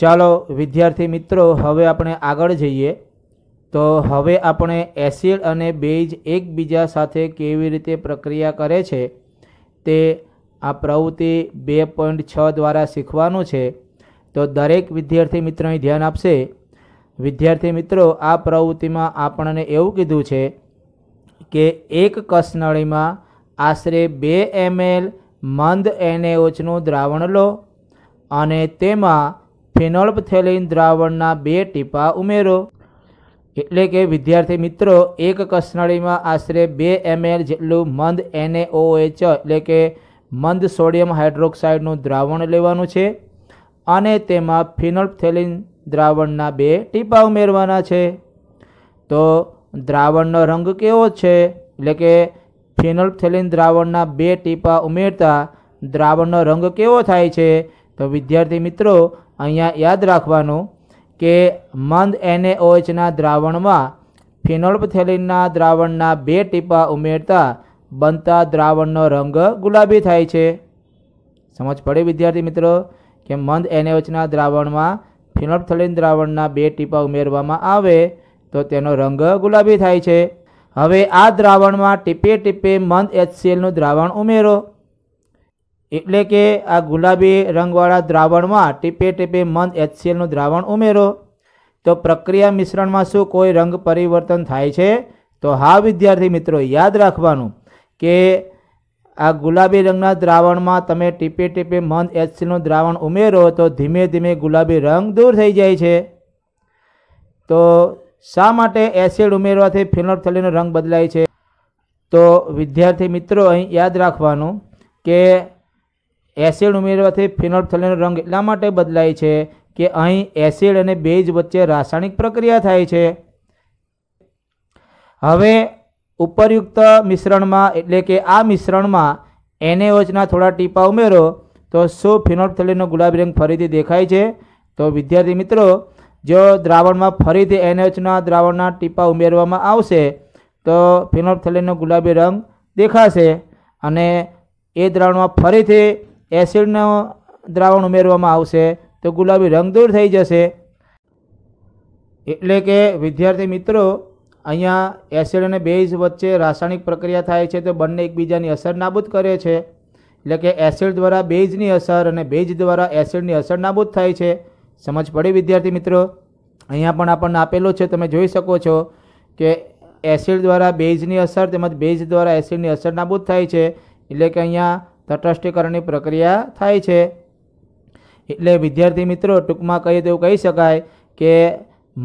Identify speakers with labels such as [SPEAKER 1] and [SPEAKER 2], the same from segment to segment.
[SPEAKER 1] ચાલો વિદ્યાર્થી મિત્રો હવે આપણે આગળ જઈએ તો હવે આપણે એસિડ અને બેઝ એકબીજા સાથે કેવી રીતે પ્રક્રિયા કરે છે તે આ પ્રવૃત્તિ બે પોઈન્ટ છ દ્વારા શીખવાનું છે તો દરેક વિદ્યાર્થી મિત્રોએ ધ્યાન આપશે વિદ્યાર્થી મિત્રો આ પ્રવૃત્તિમાં આપણને એવું કીધું છે કે એક કસનળીમાં આશરે બે એમએલ મંદ એનએઓચનું દ્રાવણ લો અને તેમાં ફેનોલ્પથેલિન દ્રાવણના બે ટીપા ઉમેરો એટલે કે વિદ્યાર્થી મિત્રો એક કસનળીમાં આશરે બે એમએલ જેટલું મંદ એનએઓએચ એટલે કે મંદ સોડિયમ હાઇડ્રોક્સાઇડનું દ્રાવણ લેવાનું છે અને તેમાં ફિનોલ્ફથેલિન દ્રાવણના બે ટીપા ઉમેરવાના છે તો દ્રાવણનો રંગ કેવો છે એટલે કે ફિનોલ્ફથેલિન દ્રાવણના બે ટીપા ઉમેરતા દ્રાવણનો રંગ કેવો થાય છે તો વિદ્યાર્થી મિત્રો અહીંયા યાદ રાખવાનું કે મંદ એનએઓએચના દ્રાવણમાં ફિનોલ્પથેલિનના દ્રાવણના બે ટીપા ઉમેરતા બનતા દ્રાવણનો રંગ ગુલાબી થાય છે સમજ પડે વિદ્યાર્થી મિત્રો કે મંદ એનએઓએચના દ્રાવણમાં ફિનોલ્પથેલિન દ્રાવણના બે ટીપા ઉમેરવામાં આવે તો તેનો રંગ ગુલાબી થાય છે હવે આ દ્રાવણમાં ટીપે ટીપે મંદ એચસીએલનું દ્રાવણ ઉમેરો એટલે કે આ ગુલાબી રંગવાળા દ્રાવણમાં ટીપે ટીપે મંદ એચસીએલનું દ્રાવણ ઉમેરો તો પ્રક્રિયા મિશ્રણમાં શું કોઈ રંગ પરિવર્તન થાય છે તો હા વિદ્યાર્થી મિત્રો યાદ રાખવાનું કે આ ગુલાબી રંગના દ્રાવણમાં તમે ટીપે ટીપે મંદ એચસીલનું દ્રાવણ ઉમેરો તો ધીમે ધીમે ગુલાબી રંગ દૂર થઈ જાય છે તો શા માટે એસિડ ઉમેરવાથી ફિનોલ્ફથેલિનનો રંગ બદલાય છે તો વિદ્યાર્થી મિત્રો અહીં યાદ રાખવાનું કે એસિડ ઉમેરવાથી ફિનોલ્ફથેલિનનો રંગ એટલા માટે બદલાય છે કે અહીં એસિડ અને બેઝ વચ્ચે રાસાયણિક પ્રક્રિયા થાય છે હવે ઉપરયુક્ત મિશ્રણમાં એટલે કે આ મિશ્રણમાં એનએઓચના થોડા ટીપા ઉમેરો તો શું ફિનોલ્ફથેલિનનો ગુલાબી રંગ ફરીથી દેખાય છે તો વિદ્યાર્થી મિત્રો જો દ્રાવણમાં ફરીથી એનએચના દ્રાવણના ટીપા ઉમેરવામાં આવશે તો ફિનોલ્ફથેલિનનો ગુલાબી રંગ દેખાશે અને એ દ્રાવણમાં ફરીથી એસિડનો દ્રાવણ ઉમેરવામાં આવશે તો ગુલાબી રંગ દૂર થઈ જશે એટલે કે વિદ્યાર્થી મિત્રો અહીંયા એસિડ અને બેઝ વચ્ચે રાસાયણિક પ્રક્રિયા થાય છે તો બંને એકબીજાની અસર નાબૂદ કરે છે એટલે કે એસિડ દ્વારા બેઝની અસર અને બેઝ દ્વારા એસિડની અસર નાબૂદ થાય છે સમજ પડી વિદ્યાર્થી મિત્રો અહીંયા પણ આપણને આપેલો છે તમે જોઈ શકો છો કે એસિડ દ્વારા બેઝની અસર તેમજ બેઝ દ્વારા એસિડની અસર નાબૂદ થાય છે એટલે કે અહીંયા તટસ્થીકરણની પ્રક્રિયા થાય છે એટલે વિદ્યાર્થી મિત્રો ટૂંકમાં કહીએ તેવું કહી શકાય કે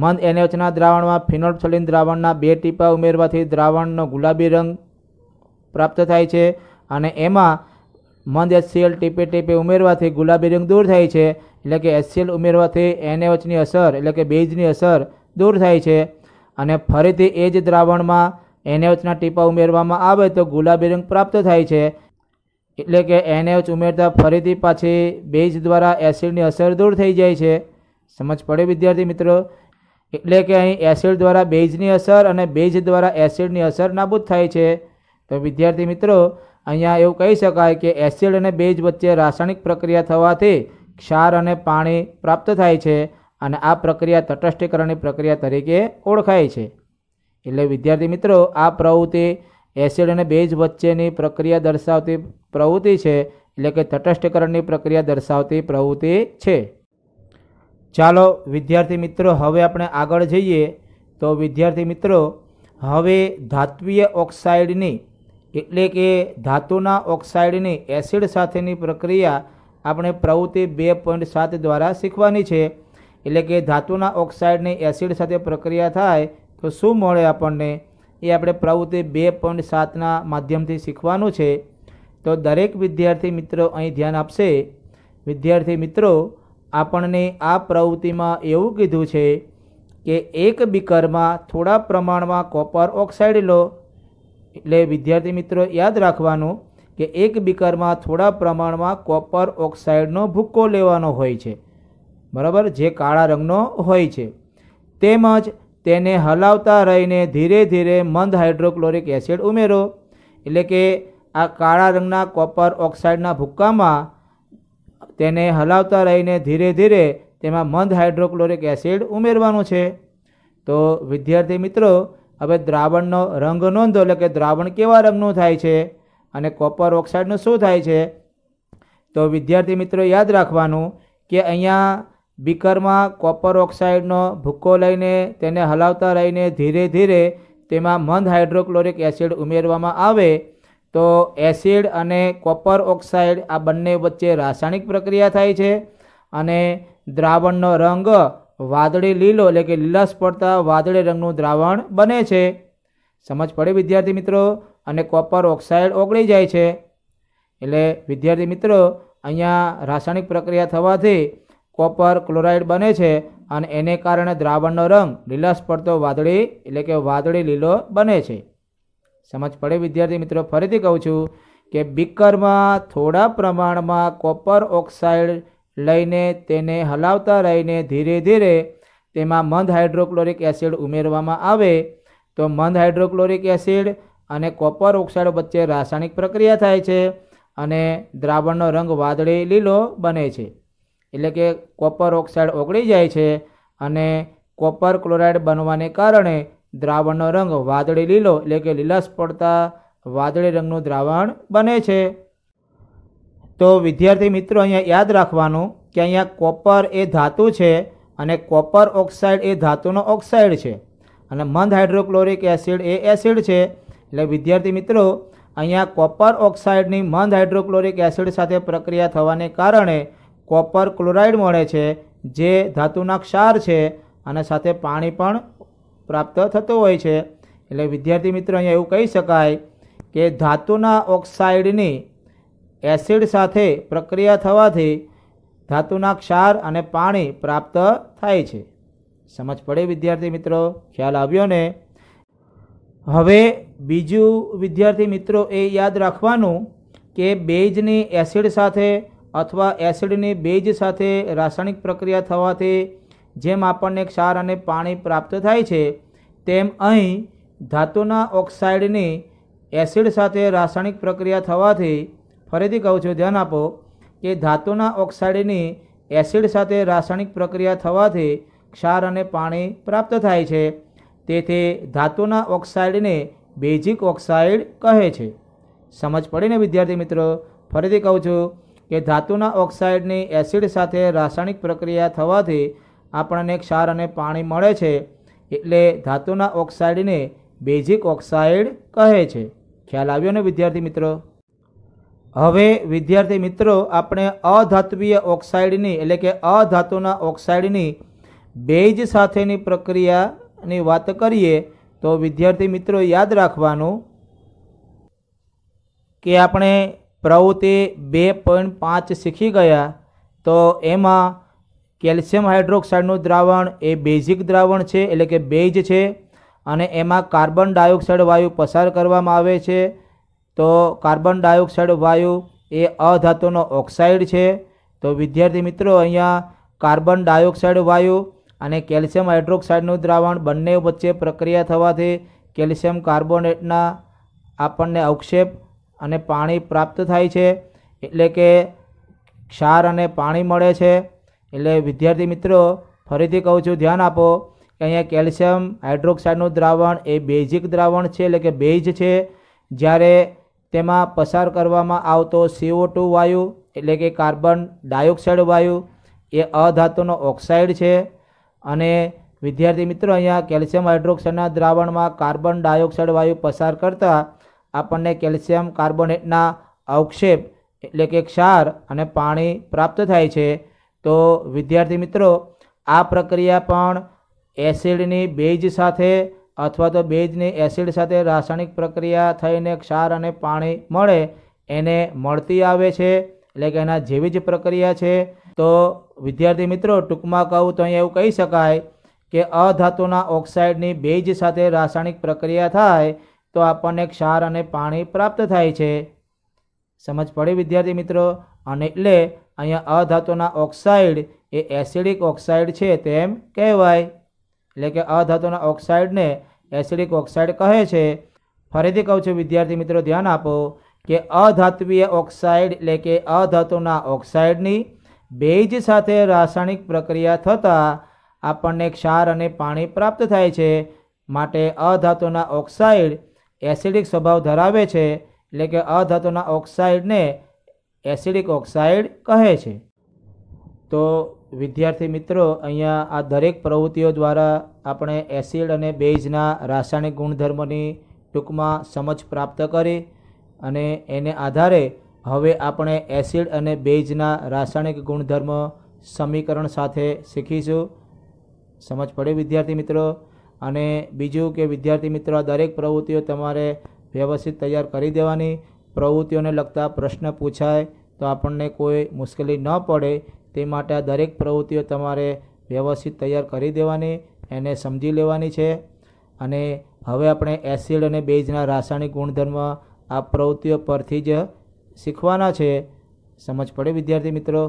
[SPEAKER 1] મંદ એનએચના દ્રાવણમાં ફિનોલ્ફથલિન દ્રાવણના બે ટીપા ઉમેરવાથી દ્રાવણનો ગુલાબી રંગ પ્રાપ્ત થાય છે અને એમાં મંદ એચસીએલ ટીપે ટીપે ઉમેરવાથી ગુલાબી રંગ દૂર થાય છે એટલે કે એચસીએલ ઉમેરવાથી એનએચની અસર એટલે કે બેઝની અસર દૂર થાય છે અને ફરીથી એ જ દ્રાવણમાં એનએચના ટીપા ઉમેરવામાં આવે તો ગુલાબી રંગ પ્રાપ્ત થાય છે એટલે કે એનએચ ઉમેરતા ફરીથી પાછી બેઝ દ્વારા એસિડની અસર દૂર થઈ જાય છે સમજ પડે વિદ્યાર્થી મિત્રો એટલે કે અહીં એસિડ દ્વારા બેઝની અસર અને બેઝ દ્વારા એસિડની અસર નાબૂદ થાય છે તો વિદ્યાર્થી મિત્રો અહીંયા એવું કહી શકાય કે એસિડ અને બેઝ વચ્ચે રાસાયણિક પ્રક્રિયા થવાથી ક્ષાર અને પાણી પ્રાપ્ત થાય છે અને આ પ્રક્રિયા તટસ્થીકરણની પ્રક્રિયા તરીકે ઓળખાય છે એટલે વિદ્યાર્થી મિત્રો આ પ્રવૃત્તિ એસિડ અને બેઝ વચ્ચેની પ્રક્રિયા દર્શાવતી પ્રવૃત્તિ છે એટલે કે તટસ્થકરણની પ્રક્રિયા દર્શાવતી પ્રવૃત્તિ છે ચાલો વિદ્યાર્થી મિત્રો હવે આપણે આગળ જઈએ તો વિદ્યાર્થી મિત્રો હવે ધાત્વીય ઓક્સાઇડની એટલે કે ધાતુના ઓક્સાઇડની એસિડ સાથેની પ્રક્રિયા આપણે પ્રવૃત્તિ બે પોઈન્ટ સાત દ્વારા શીખવાની છે એટલે કે ધાતુના ઓક્સાઇડની એસિડ સાથે પ્રક્રિયા થાય તો શું મળે આપણને એ આપણે પ્રવૃત્તિ બે પોઈન્ટ સાતના માધ્યમથી શીખવાનું છે તો દરેક વિદ્યાર્થી મિત્રો અહીં ધ્યાન આપશે વિદ્યાર્થી મિત્રો આપણને આ પ્રવૃત્તિમાં એવું કીધું છે કે એક બીકરમાં થોડા પ્રમાણમાં કોપર ઓક્સાઇડ લો એટલે વિદ્યાર્થી મિત્રો યાદ રાખવાનું કે એક બીકરમાં થોડા પ્રમાણમાં કોપર ઓક્સાઇડનો ભૂક્કો લેવાનો હોય છે બરાબર જે કાળા રંગનો હોય છે તેમજ તેને હલાવતા રહીને ધીરે ધીરે મંદ હાઇડ્રોક્લોરિક એસિડ ઉમેરો એટલે કે આ કાળા રંગના કોપર ઓક્સાઇડના ભૂક્કામાં તેને હલાવતા રહીને ધીરે ધીરે તેમાં મંદ હાઇડ્રોક્લોરિક એસિડ ઉમેરવાનું છે તો વિદ્યાર્થી મિત્રો હવે દ્રાવણનો રંગ નોંધો એટલે કે દ્રાવણ કેવા રંગનું થાય છે અને કોપર ઓક્સાઇડનું શું થાય છે તો વિદ્યાર્થી મિત્રો યાદ રાખવાનું કે અહીંયા બીકરમાં કોપર ઓક્સાઇડનો ભૂક્કો લઈને તેને હલાવતા રહીને ધીરે ધીરે તેમાં મંદ હાઇડ્રોક્લોરિક એસિડ ઉમેરવામાં આવે તો એસિડ અને કોપર ઓક્સાઇડ આ બંને વચ્ચે રાસાયણિક પ્રક્રિયા થાય છે અને દ્રાવણનો રંગ વાદળી લીલો એટલે કે લીલાશ પડતા વાદળી રંગનું દ્રાવણ બને છે સમજ પડે વિદ્યાર્થી મિત્રો અને કોપર ઓક્સાઇડ ઓગળી જાય છે એટલે વિદ્યાર્થી મિત્રો અહીંયા રાસાયણિક પ્રક્રિયા થવાથી કોપર ક્લોરાઇડ બને છે અને એને કારણે દ્રાવણનો રંગ લીલાસ પડતો વાદળી એટલે કે વાદળી લીલો બને છે સમજ પડે વિદ્યાર્થી મિત્રો ફરીથી કહું છું કે બીકરમાં થોડા પ્રમાણમાં કોપર ઓક્સાઇડ લઈને તેને હલાવતા રહીને ધીરે ધીરે તેમાં મંદ હાઇડ્રોક્લોરિક એસિડ ઉમેરવામાં આવે તો મંદ હાઇડ્રોક્લોરિક એસિડ અને કોપર ઓક્સાઇડ વચ્ચે રાસાયણિક પ્રક્રિયા થાય છે અને દ્રાવણનો રંગ વાદળી લીલો બને છે એટલે કે કોપર ઓક્સાઇડ ઓગળી જાય છે અને કોપર ક્લોરાઇડ બનવાને કારણે દ્રાવણનો રંગ વાદળી લીલો એટલે કે લીલાશ પડતા વાદળી રંગનું દ્રાવણ બને છે તો વિદ્યાર્થી મિત્રો અહીંયા યાદ રાખવાનું કે અહીંયા કોપર એ ધાતુ છે અને કોપર ઓક્સાઇડ એ ધાતુનો ઓક્સાઇડ છે અને મંદ હાઇડ્રોક્લોરિક એસિડ એ એસિડ છે એટલે વિદ્યાર્થી મિત્રો અહીંયા કોપર ઓક્સાઇડની મંદ હાઇડ્રોક્લોરિક એસિડ સાથે પ્રક્રિયા થવાને કારણે કોપર ક્લોરાઇડ મળે છે જે ધાતુના ક્ષાર છે અને સાથે પાણી પણ પ્રાપ્ત થતું હોય છે એટલે વિદ્યાર્થી મિત્રો અહીંયા એવું કહી શકાય કે ધાતુના ઓક્સાઇડની એસિડ સાથે પ્રક્રિયા થવાથી ધાતુના ક્ષાર અને પાણી પ્રાપ્ત થાય છે સમજ પડે વિદ્યાર્થી મિત્રો ખ્યાલ આવ્યો ને હવે બીજું વિદ્યાર્થી મિત્રો એ યાદ રાખવાનું કે બેઝની એસિડ સાથે અથવા એસિડની બેઝ સાથે રાસાયણિક પ્રક્રિયા થવાથી જેમ આપણને ક્ષાર અને પાણી પ્રાપ્ત થાય છે તેમ અહીં ધાતુના ઓક્સાઇડની એસિડ સાથે રાસાયણિક પ્રક્રિયા થવાથી ફરીથી કહું છું ધ્યાન આપો કે ધાતુના ઓક્સાઇડની એસિડ સાથે રાસાયણિક પ્રક્રિયા થવાથી ક્ષાર અને પાણી પ્રાપ્ત થાય છે તેથી ધાતુના ઓક્સાઇડને બેઝિક ઓક્સાઇડ કહે છે સમજ પડીને વિદ્યાર્થી મિત્રો ફરીથી કહું છું કે ધાતુના ઓક્સાઇડની એસિડ સાથે રાસાયણિક પ્રક્રિયા થવાથી આપણને ક્ષાર અને પાણી મળે છે એટલે ધાતુના ઓક્સાઇડને બેઝિક ઓક્સાઇડ કહે છે ખ્યાલ આવ્યો ને વિદ્યાર્થી મિત્રો હવે વિદ્યાર્થી મિત્રો આપણે અધાત્વીય ઓક્સાઇડની એટલે કે અધાતુના ઓક્સાઇડની બેઝ સાથેની પ્રક્રિયાની વાત કરીએ તો વિદ્યાર્થી મિત્રો યાદ રાખવાનું કે આપણે પ્રવૃત્તિ બે પોઈન્ટ પાંચ શીખી ગયા તો એમાં કેલ્શિયમ હાઇડ્રોક્સાઇડનું દ્રાવણ એ બેઝિક દ્રાવણ છે એટલે કે બેઝ છે અને એમાં કાર્બન ડાયોક્સાઇડ વાયુ પસાર કરવામાં આવે છે તો કાર્બન ડાયોક્સાઇડ વાયુ એ અધાતુનો ઓક્સાઇડ છે તો વિદ્યાર્થી મિત્રો અહીંયા કાર્બન ડાયોક્સાઇડ વાયુ અને કેલ્શિયમ હાઇડ્રોક્સાઇડનું દ્રાવણ બંને વચ્ચે પ્રક્રિયા થવાથી કેલ્શિયમ કાર્બોનેટના આપણને અવક્ષેપ અને પાણી પ્રાપ્ત થાય છે એટલે કે ક્ષાર અને પાણી મળે છે એટલે વિદ્યાર્થી મિત્રો ફરીથી કહું છું ધ્યાન આપો કે અહીંયા કેલ્શિયમ હાઇડ્રોક્સાઇડનું દ્રાવણ એ બેઝિક દ્રાવણ છે એટલે કે બેઝ છે જ્યારે તેમાં પસાર કરવામાં આવતો સીઓ ટુ વાયુ એટલે કે કાર્બન ડાયોક્સાઇડ વાયુ એ અધાતુનો ઓક્સાઇડ છે અને વિદ્યાર્થી મિત્રો અહીંયા કેલ્શિયમ હાઇડ્રોક્સાઇડના દ્રાવણમાં કાર્બન ડાયોક્સાઇડ વાયુ પસાર કરતાં આપણને કેલ્શિયમ કાર્બોનેટના અવક્ષેપ એટલે કે ક્ષાર અને પાણી પ્રાપ્ત થાય છે તો વિદ્યાર્થી મિત્રો આ પ્રક્રિયા પણ એસિડની બેઝ સાથે અથવા તો બેઝની એસિડ સાથે રાસાયણિક પ્રક્રિયા થઈને ક્ષાર અને પાણી મળે એને મળતી આવે છે એટલે કે એના જેવી જ પ્રક્રિયા છે તો વિદ્યાર્થી મિત્રો ટૂંકમાં કહું તો અહીંયા એવું કહી શકાય કે અધાતુના ઓક્સાઇડની બેઝ સાથે રાસાયણિક પ્રક્રિયા થાય તો આપણને ક્ષાર અને પાણી પ્રાપ્ત થાય છે સમજ પડે વિદ્યાર્થી મિત્રો અને એટલે અહીંયા અધાતુના ઓક્સાઇડ એ એસિડિક ઓક્સાઇડ છે તેમ કહેવાય એટલે કે અધાતુના ઓક્સાઇડને એસિડિક ઓક્સાઇડ કહે છે ફરીથી કહું છું વિદ્યાર્થી મિત્રો ધ્યાન આપો કે અધાત્વીય ઓક્સાઇડ એટલે કે અધાતુના ઓક્સાઇડની બેજ સાથે રાસાયણિક પ્રક્રિયા થતાં આપણને ક્ષાર અને પાણી પ્રાપ્ત થાય છે માટે અધાતુના ઓક્સાઇડ એસિડિક સ્વભાવ ધરાવે છે એટલે કે અધાતુના ઓક્સાઇડને એસિડિક ઓક્સાઇડ કહે છે તો વિદ્યાર્થી મિત્રો અહીંયા આ દરેક પ્રવૃત્તિઓ દ્વારા આપણે એસિડ અને બેઝના રાસાયણિક ગુણધર્મોની ટૂંકમાં સમજ પ્રાપ્ત કરી અને એને આધારે હવે આપણે એસિડ અને બેઝના રાસાયણિક ગુણધર્મ સમીકરણ સાથે શીખીશું સમજ પડે વિદ્યાર્થી મિત્રો અને બીજું કે વિદ્યાર્થી મિત્રો આ દરેક પ્રવૃત્તિઓ તમારે વ્યવસ્થિત તૈયાર કરી દેવાની પ્રવૃત્તિઓને લગતા પ્રશ્ન પૂછાય તો આપણને કોઈ મુશ્કેલી ન પડે તે માટે આ દરેક પ્રવૃત્તિઓ તમારે વ્યવસ્થિત તૈયાર કરી દેવાની એને સમજી લેવાની છે અને હવે આપણે એસિડ અને બેઝના રાસાયણિક ગુણધર્મ આ પ્રવૃત્તિઓ પરથી જ શીખવાના છે સમજ પડે વિદ્યાર્થી મિત્રો